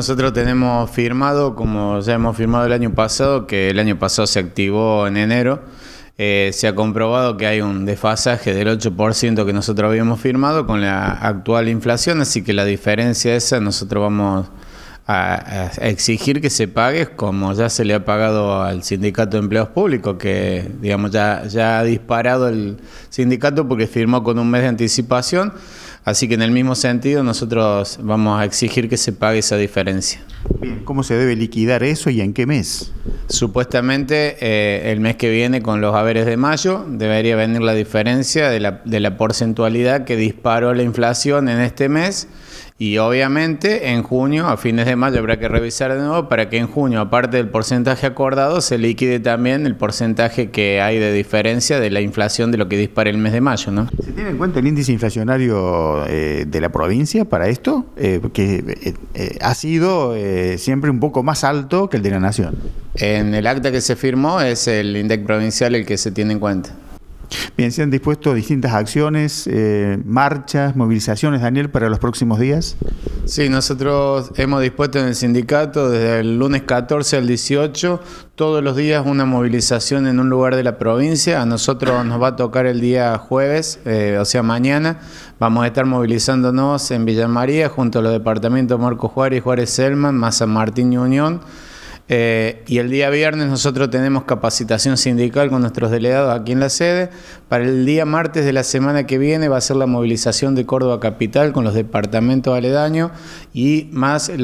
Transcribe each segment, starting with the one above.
nosotros tenemos firmado, como ya hemos firmado el año pasado, que el año pasado se activó en enero, eh, se ha comprobado que hay un desfasaje del 8% que nosotros habíamos firmado con la actual inflación, así que la diferencia esa nosotros vamos a, exigir que se pague como ya se le ha pagado al sindicato de empleos públicos, que digamos ya, ya ha disparado el sindicato porque firmó con un mes de anticipación. Así que en el mismo sentido nosotros vamos a exigir que se pague esa diferencia. Bien, ¿cómo se debe liquidar eso y en qué mes? Supuestamente eh, el mes que viene con los haberes de mayo debería venir la diferencia de la, porcentualidad que disparó la inflación en este mes y obviamente en junio, a fines de mayo, habrá que revisar de nuevo para que en junio, aparte del porcentaje acordado, se liquide también el porcentaje que hay de diferencia de la inflación de lo que dispara el mes de mayo. ¿no? ¿Se tiene en cuenta el índice inflacionario eh, de la provincia para esto, eh, que eh, ha sido siempre un poco más alto que el de la nación. En el acta que se firmó es el INDEC provincial el que se tiene en cuenta. Bien, se han dispuesto distintas acciones, marchas, movilizaciones, Daniel, para los próximos días. Sí, nosotros hemos dispuesto en el sindicato desde el lunes 14 al 18 todos los días una movilización en un lugar de la provincia. A nosotros nos va a tocar el día jueves, eh, o sea mañana. Vamos a estar movilizándonos en Villa María junto a los departamentos Marco Juárez, Juárez Selman, más Martín y Unión. Eh, y el día viernes nosotros tenemos capacitación sindical con nuestros delegados aquí en la sede. Para el día martes de la semana que viene va a ser la movilización de Córdoba Capital con los departamentos aledaños y más eh,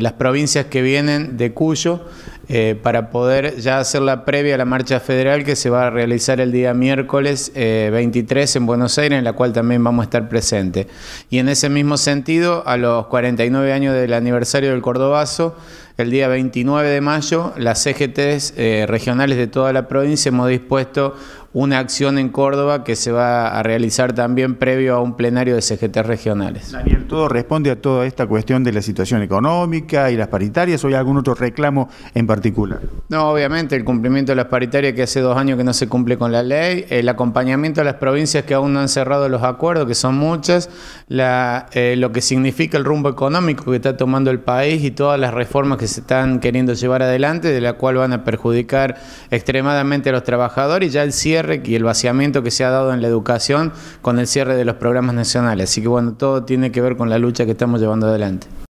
las provincias que vienen de Cuyo eh, para poder ya hacer la previa a la marcha federal que se va a realizar el día miércoles 23 en Buenos Aires, en la cual también vamos a estar presentes. Y en ese mismo sentido, a los 49 años del aniversario del Cordobazo, el día 29 de mayo, las CGTs e eh, regionales de toda la provincia hemos dispuesto una acción en Córdoba que se va a realizar también previo a un plenario de CGT regionales. Daniel, todo responde a toda esta cuestión de la situación económica y las paritarias o hay algún otro reclamo en particular. No, obviamente el cumplimiento de las paritarias que hace dos años que no se cumple con la ley, el acompañamiento a las provincias que aún no han cerrado los acuerdos, que son muchas, eh, lo que significa el rumbo económico que está tomando el país y todas las reformas que se están queriendo llevar adelante, de la cual van a perjudicar extremadamente a los trabajadores, y ya el cierre y el vaciamiento que se ha dado en la educación con el cierre de los programas nacionales. Así que bueno, todo tiene que ver con la lucha que estamos llevando adelante.